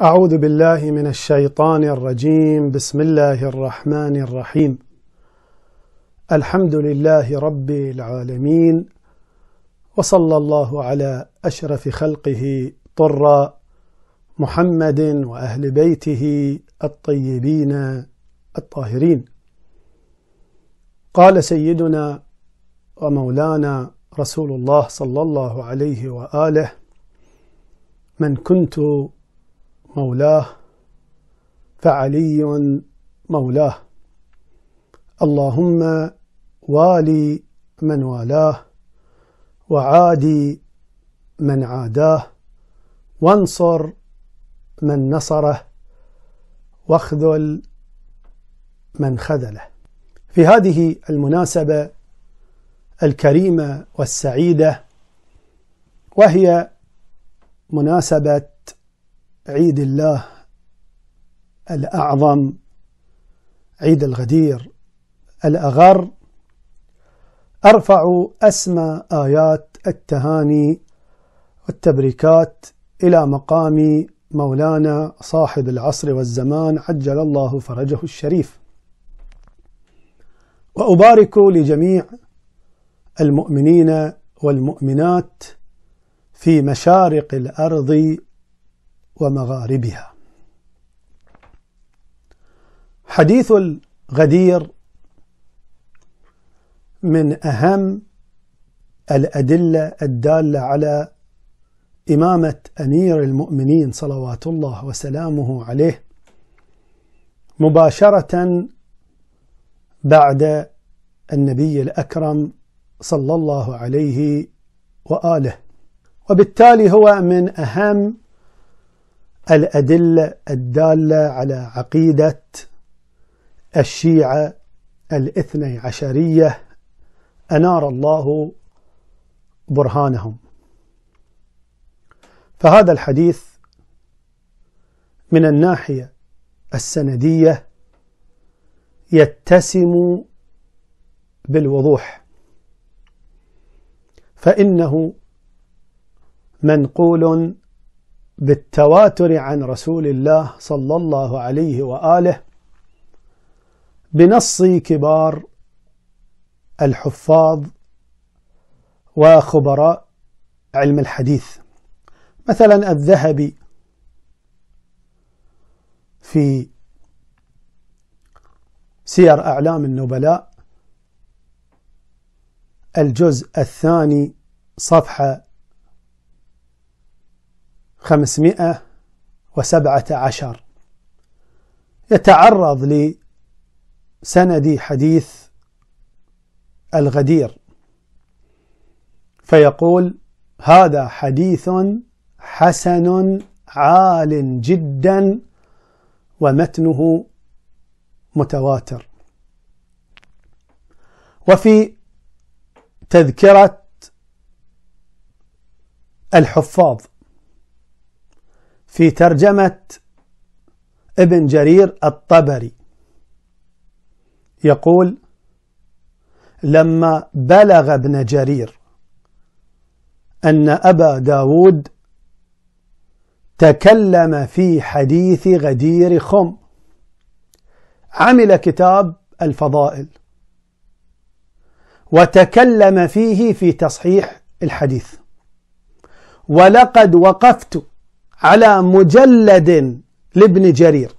أعوذ بالله من الشيطان الرجيم بسم الله الرحمن الرحيم الحمد لله رب العالمين وصلى الله على أشرف خلقه طر محمد وأهل بيته الطيبين الطاهرين قال سيدنا ومولانا رسول الله صلى الله عليه وآله من كنت مولاه فعلي مولاه اللهم والي من والاه وعادي من عاداه وانصر من نصره واخذل من خذله في هذه المناسبه الكريمه والسعيده وهي مناسبه عيد الله الأعظم عيد الغدير الأغر أرفع أسمى آيات التهاني والتبريكات إلى مقام مولانا صاحب العصر والزمان عجل الله فرجه الشريف وأبارك لجميع المؤمنين والمؤمنات في مشارق الأرض ومغاربها حديث الغدير من أهم الأدلة الدالة على إمامة أمير المؤمنين صلوات الله وسلامه عليه مباشرة بعد النبي الأكرم صلى الله عليه وآله وبالتالي هو من أهم الأدلة الدالة على عقيدة الشيعة الاثني عشرية أنار الله برهانهم فهذا الحديث من الناحية السندية يتسم بالوضوح فإنه منقول بالتواتر عن رسول الله صلى الله عليه واله بنص كبار الحفاظ وخبراء علم الحديث مثلا الذهبي في سير أعلام النبلاء الجزء الثاني صفحة خمسمائة وسبعة عشر يتعرض لسند حديث الغدير فيقول هذا حديث حسن عال جدا ومتنه متواتر وفي تذكرة الحفاظ في ترجمة ابن جرير الطبري يقول لما بلغ ابن جرير أن أبا داود تكلم في حديث غدير خم عمل كتاب الفضائل وتكلم فيه في تصحيح الحديث ولقد وقفت على مجلد لابن جرير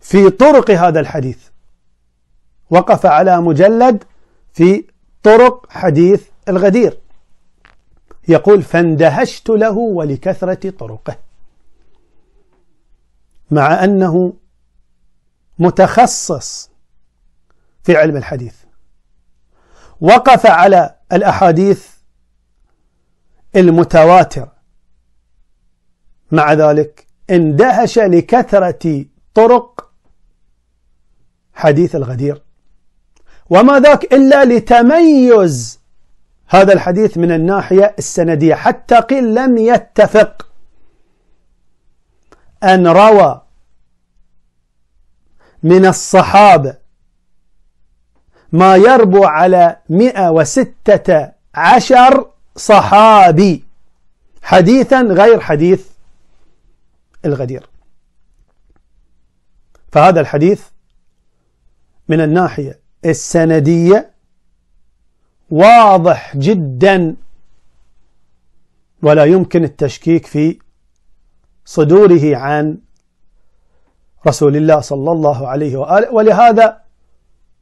في طرق هذا الحديث وقف على مجلد في طرق حديث الغدير يقول فاندهشت له ولكثرة طرقه مع أنه متخصص في علم الحديث وقف على الأحاديث المتواتر مع ذلك اندهش لكثرة طرق حديث الغدير وما ذاك إلا لتميز هذا الحديث من الناحية السندية حتى قيل لم يتفق أن روى من الصحابة ما يربو على 116 صحابي حديثا غير حديث الغدير فهذا الحديث من الناحية السندية واضح جدا ولا يمكن التشكيك في صدوره عن رسول الله صلى الله عليه واله ولهذا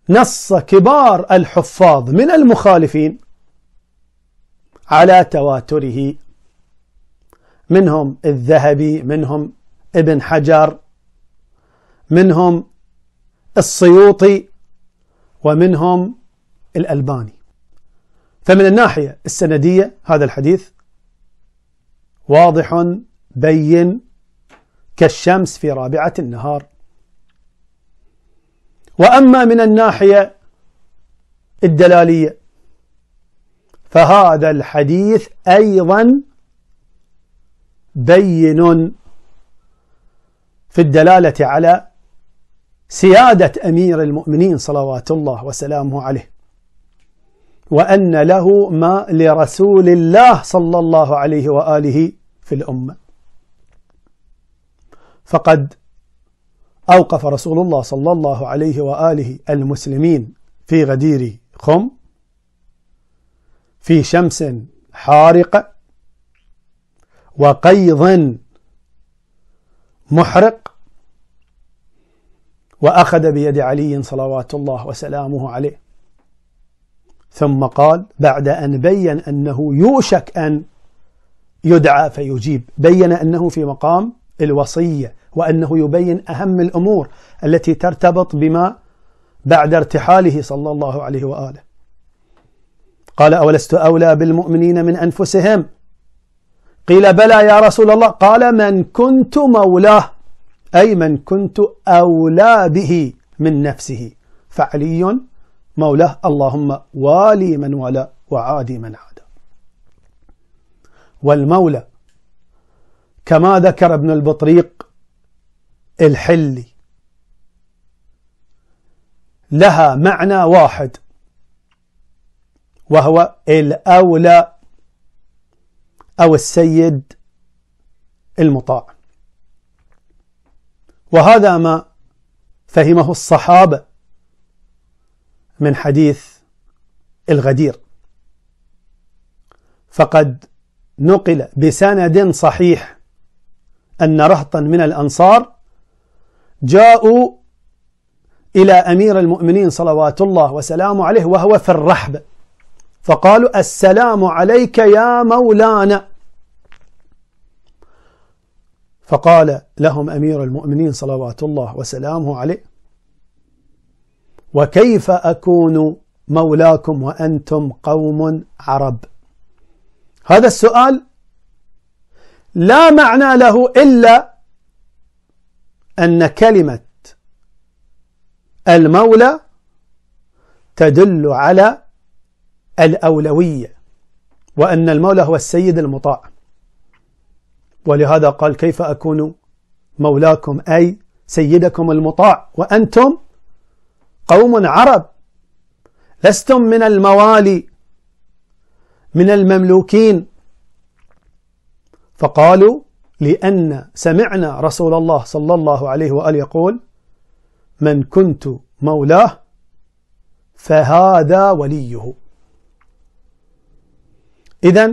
نص كبار الحفاظ من المخالفين على تواتره منهم الذهبي منهم ابن حجر منهم السيوطي ومنهم الألباني فمن الناحية السندية هذا الحديث واضح بين كالشمس في رابعة النهار وأما من الناحية الدلالية فهذا الحديث أيضا بين في الدلالة على سيادة أمير المؤمنين صلوات الله وسلامه عليه وأن له ما لرسول الله صلى الله عليه وآله في الأمة فقد أوقف رسول الله صلى الله عليه وآله المسلمين في غدير خم في شمس حارقة وقيض محرق وأخذ بيد علي صلوات الله وسلامه عليه ثم قال بعد أن بين أنه يوشك أن يدعى فيجيب بين أنه في مقام الوصية وأنه يبين أهم الأمور التي ترتبط بما بعد ارتحاله صلى الله عليه وآله قال أولست أولى بالمؤمنين من أنفسهم قيل بلى يا رسول الله قال من كنت مولاه أي من كنت أولى به من نفسه فعلي مولاه اللهم والي من والى وعادي من عادى والمولى كما ذكر ابن البطريق الحلي لها معنى واحد وهو الأولى أو السيد المطاع وهذا ما فهمه الصحابة من حديث الغدير فقد نقل بسند صحيح أن رهطا من الأنصار جاءوا إلى أمير المؤمنين صلوات الله وسلامه عليه وهو في الرحب فقالوا السلام عليك يا مولانا فقال لهم أمير المؤمنين صلوات الله وسلامه عليه وكيف أكون مولاكم وأنتم قوم عرب هذا السؤال لا معنى له إلا أن كلمة المولى تدل على الأولوية وأن المولى هو السيد المطاع ولهذا قال كيف أكون مولاكم أي سيدكم المطاع وأنتم قوم عرب لستم من الموالي من المملوكين فقالوا لأن سمعنا رسول الله صلى الله عليه وآله يقول من كنت مولاه فهذا وليه إذا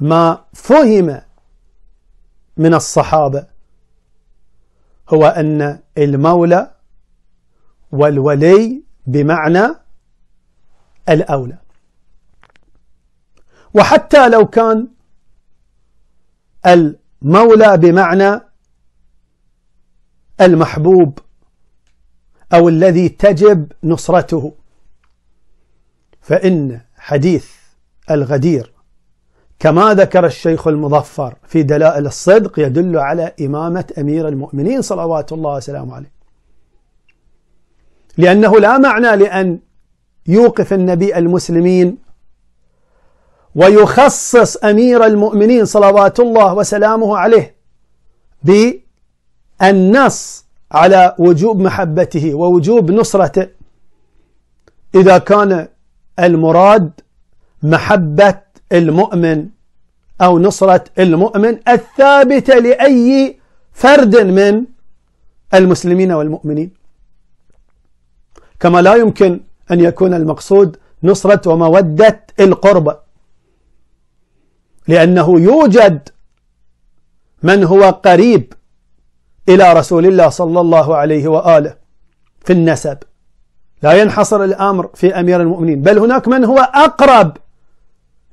ما فهم من الصحابة هو أن المولى والولي بمعنى الأولى وحتى لو كان المولى بمعنى المحبوب أو الذي تجب نصرته فإن حديث الغدير كما ذكر الشيخ المظفر في دلائل الصدق يدل على إمامة أمير المؤمنين صلوات الله وسلامه عليه لأنه لا معنى لأن يوقف النبي المسلمين ويخصص أمير المؤمنين صلوات الله وسلامه عليه بالنص على وجوب محبته ووجوب نصرته إذا كان المراد محبة المؤمن أو نصرة المؤمن الثابتة لأي فرد من المسلمين والمؤمنين كما لا يمكن أن يكون المقصود نصرة ومودة القربة لأنه يوجد من هو قريب إلى رسول الله صلى الله عليه وآله في النسب لا ينحصر الأمر في أمير المؤمنين بل هناك من هو أقرب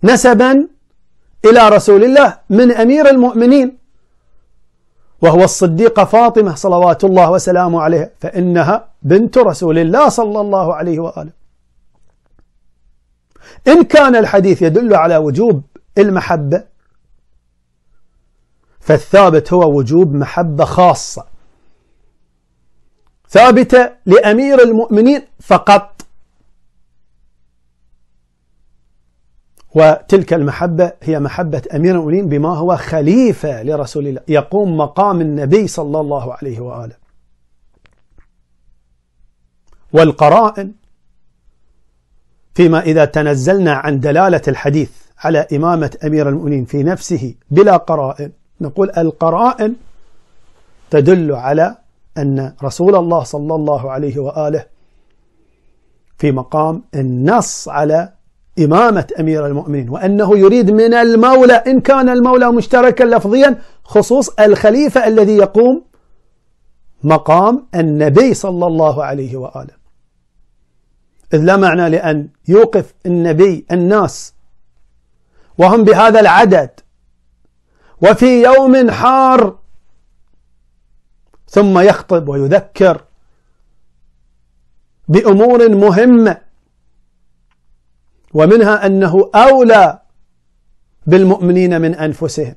نسبا إلى رسول الله من أمير المؤمنين وهو الصديقة فاطمة صلوات الله وسلامه عليها فإنها بنت رسول الله صلى الله عليه وآله إن كان الحديث يدل على وجوب المحبة فالثابت هو وجوب محبة خاصة ثابتة لأمير المؤمنين فقط وتلك المحبة هي محبة أمير المؤمنين بما هو خليفة لرسول الله يقوم مقام النبي صلى الله عليه وآله والقرائن فيما إذا تنزلنا عن دلالة الحديث على إمامة أمير المؤمنين في نفسه بلا قرائن نقول القرائن تدل على أن رسول الله صلى الله عليه وآله في مقام النص على إمامة أمير المؤمنين وأنه يريد من المولى إن كان المولى مشتركا لفظيا خصوص الخليفة الذي يقوم مقام النبي صلى الله عليه وآله إذ لا معنى لأن يوقف النبي الناس وهم بهذا العدد وفي يوم حار ثم يخطب ويذكر بأمور مهمة ومنها أنه أولى بالمؤمنين من أنفسهم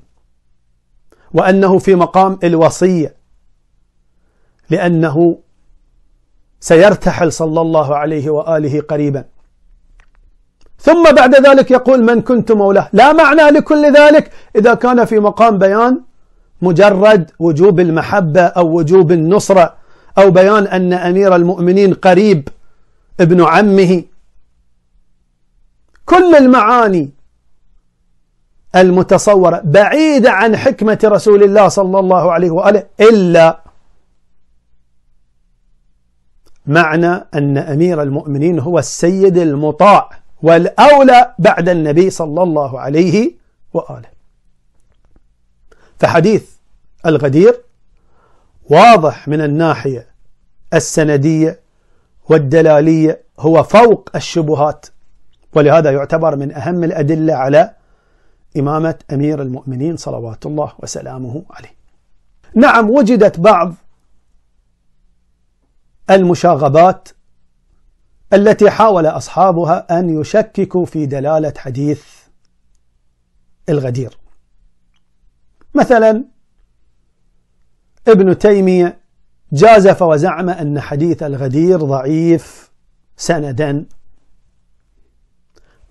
وأنه في مقام الوصية لأنه سيرتحل صلى الله عليه وآله قريبا ثم بعد ذلك يقول من كنت مولاه لا معنى لكل ذلك إذا كان في مقام بيان مجرد وجوب المحبة أو وجوب النصرة أو بيان أن أمير المؤمنين قريب ابن عمه كل المعاني المتصورة بعيدة عن حكمة رسول الله صلى الله عليه وآله إلا معنى أن أمير المؤمنين هو السيد المطاع والأولى بعد النبي صلى الله عليه وآله فحديث الغدير واضح من الناحية السندية والدلالية هو فوق الشبهات ولهذا يعتبر من أهم الأدلة على إمامة أمير المؤمنين صلوات الله وسلامه عليه نعم وجدت بعض المشاغبات التي حاول أصحابها أن يشككوا في دلالة حديث الغدير مثلا ابن تيمية جازف وزعم أن حديث الغدير ضعيف سندا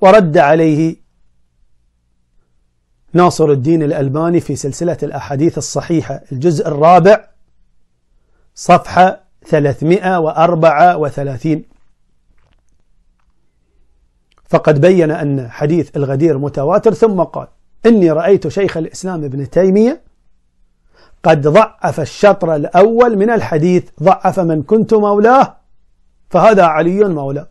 ورد عليه ناصر الدين الألباني في سلسلة الأحاديث الصحيحة الجزء الرابع صفحة 334 فقد بين أن حديث الغدير متواتر ثم قال إني رأيت شيخ الإسلام ابن تيمية قد ضعف الشطر الأول من الحديث ضعف من كنت مولاه فهذا علي مولاه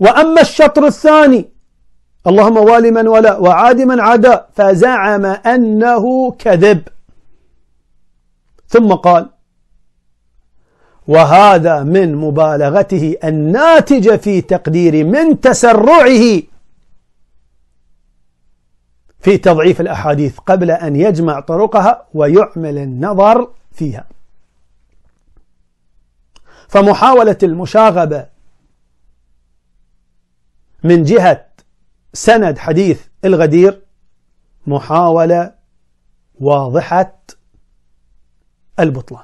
وأما الشطر الثاني اللهم والي من ولا وعاد من عدا فزعم أنه كذب ثم قال وهذا من مبالغته الناتجة في تقدير من تسرعه في تضعيف الأحاديث قبل أن يجمع طرقها ويعمل النظر فيها فمحاولة المشاغبة من جهة سند حديث الغدير محاولة واضحة البطلان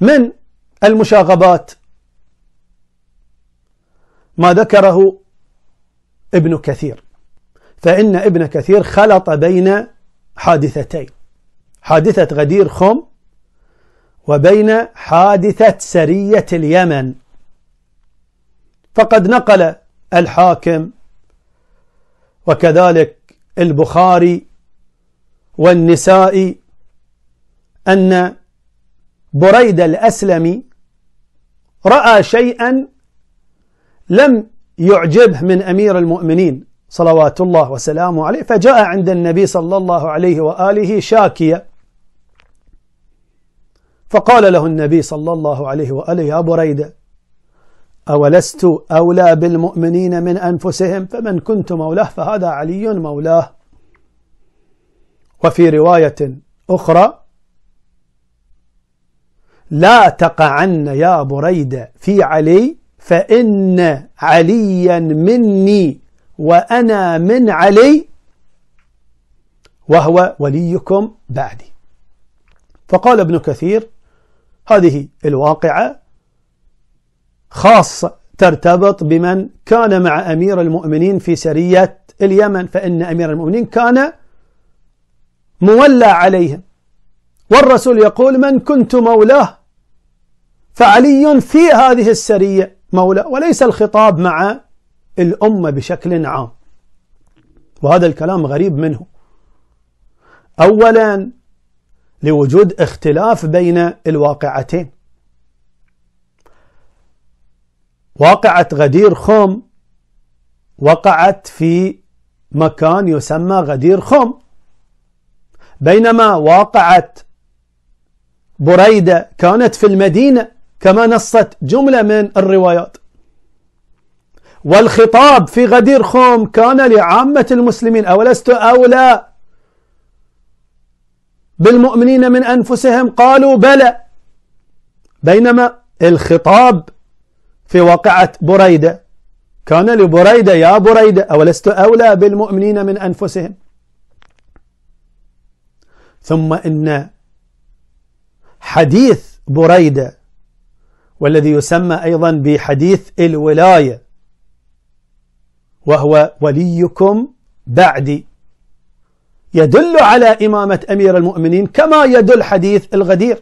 من المشاغبات ما ذكره ابن كثير فإن ابن كثير خلط بين حادثتين حادثة غدير خم وبين حادثة سرية اليمن فقد نقل الحاكم وكذلك البخاري والنسائي أن بريد الأسلمي رأى شيئا لم يعجبه من أمير المؤمنين صلوات الله وسلامه عليه فجاء عند النبي صلى الله عليه وآله شاكيا فقال له النبي صلى الله عليه وآله يا بريدة أولست أولى بالمؤمنين من أنفسهم فمن كنت مولاه فهذا علي مولاه وفي رواية أخرى لا تقعن يا بريدة في علي فإن عليا مني وأنا من علي وهو وليكم بعدي فقال ابن كثير هذه الواقعة خاصة ترتبط بمن كان مع أمير المؤمنين في سرية اليمن فإن أمير المؤمنين كان مولى عليهم والرسول يقول من كنت مولاه فعلي في هذه السرية مولى وليس الخطاب مع الأمة بشكل عام وهذا الكلام غريب منه أولا لوجود اختلاف بين الواقعتين واقعة غدير خم وقعت في مكان يسمى غدير خم بينما واقعة بريدة كانت في المدينة كما نصت جملة من الروايات والخطاب في غدير خوم كان لعامة المسلمين أولست أولى بالمؤمنين من أنفسهم قالوا بلى بينما الخطاب في واقعة بريدة كان لبريدة يا بريدة أولست أولى بالمؤمنين من أنفسهم ثم إن حديث بريدة والذي يسمى أيضا بحديث الولاية وهو وليكم بعدي يدل على إمامة أمير المؤمنين كما يدل حديث الغدير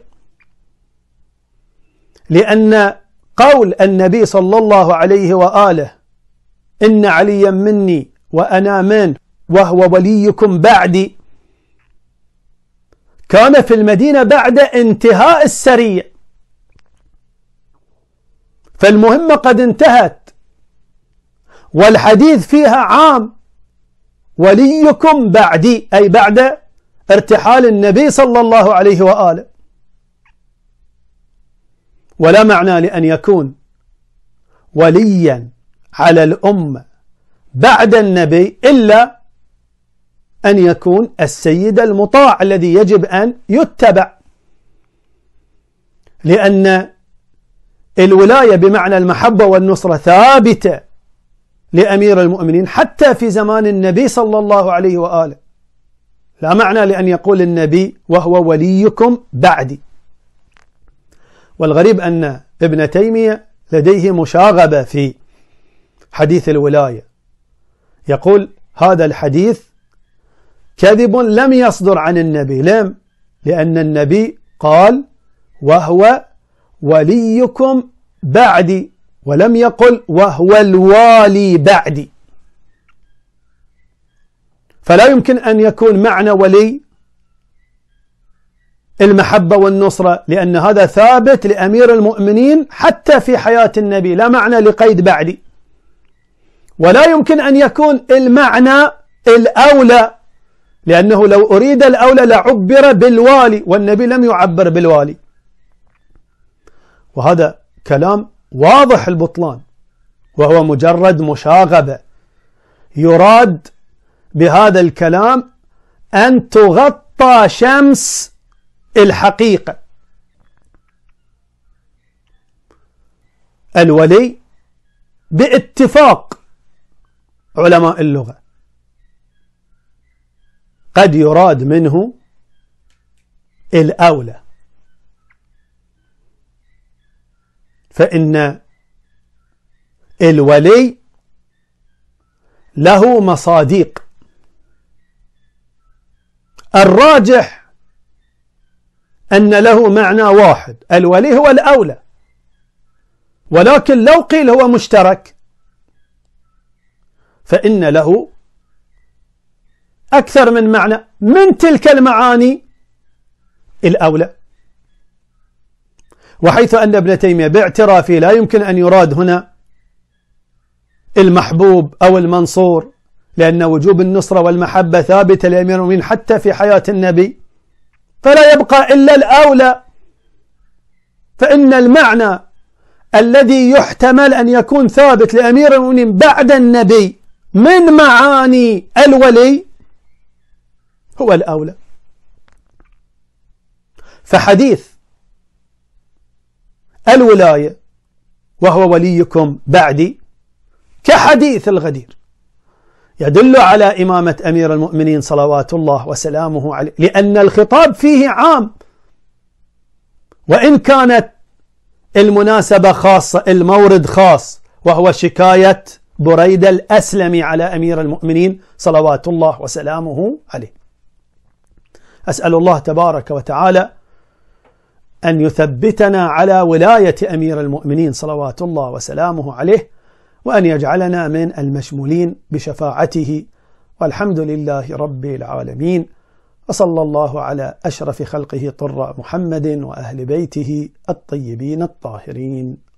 لأن قول النبي صلى الله عليه وآله إن عليا مني وأنا من وهو وليكم بعدي كان في المدينة بعد انتهاء السريع فالمهمة قد انتهت والحديث فيها عام وليكم بعدي أي بعد ارتحال النبي صلى الله عليه وآله ولا معنى لأن يكون وليا على الأمة بعد النبي إلا أن يكون السيد المطاع الذي يجب أن يتبع لأن الولاية بمعنى المحبة والنصرة ثابتة لأمير المؤمنين حتى في زمان النبي صلى الله عليه وآله لا معنى لأن يقول النبي وهو وليكم بعدي والغريب أن ابن تيمية لديه مشاغبة في حديث الولاية يقول هذا الحديث كذب لم يصدر عن النبي لم لأن النبي قال وهو وليكم بعدي ولم يقل وهو الوالي بعدي فلا يمكن أن يكون معنى ولي المحبة والنصرة لأن هذا ثابت لأمير المؤمنين حتى في حياة النبي لا معنى لقيد بعدي ولا يمكن أن يكون المعنى الأولى لأنه لو أريد الأولى لعبر بالوالي والنبي لم يعبر بالوالي وهذا كلام واضح البطلان وهو مجرد مشاغبة يراد بهذا الكلام أن تغطى شمس الحقيقة الولي باتفاق علماء اللغة قد يراد منه الأولى فإن الولي له مصاديق الراجح أن له معنى واحد الولي هو الأولى ولكن لو قيل هو مشترك فإن له أكثر من معنى من تلك المعاني الأولى وحيث أن ابن تيمية باعترافه لا يمكن أن يراد هنا المحبوب أو المنصور لأن وجوب النصرة والمحبة ثابتة لأمير المؤمنين حتى في حياة النبي فلا يبقى إلا الأولى فإن المعنى الذي يحتمل أن يكون ثابت لأمير المؤمنين بعد النبي من معاني الولي هو الأولى فحديث الولاية وهو وليكم بعدي كحديث الغدير يدل على إمامة أمير المؤمنين صلوات الله وسلامه عليه لأن الخطاب فيه عام وإن كانت المناسبة خاصة المورد خاص وهو شكاية بريدة الأسلمي على أمير المؤمنين صلوات الله وسلامه عليه أسأل الله تبارك وتعالى أن يثبتنا على ولاية أمير المؤمنين صلوات الله وسلامه عليه وأن يجعلنا من المشمولين بشفاعته والحمد لله رب العالمين وصلى الله على أشرف خلقه طر محمد وأهل بيته الطيبين الطاهرين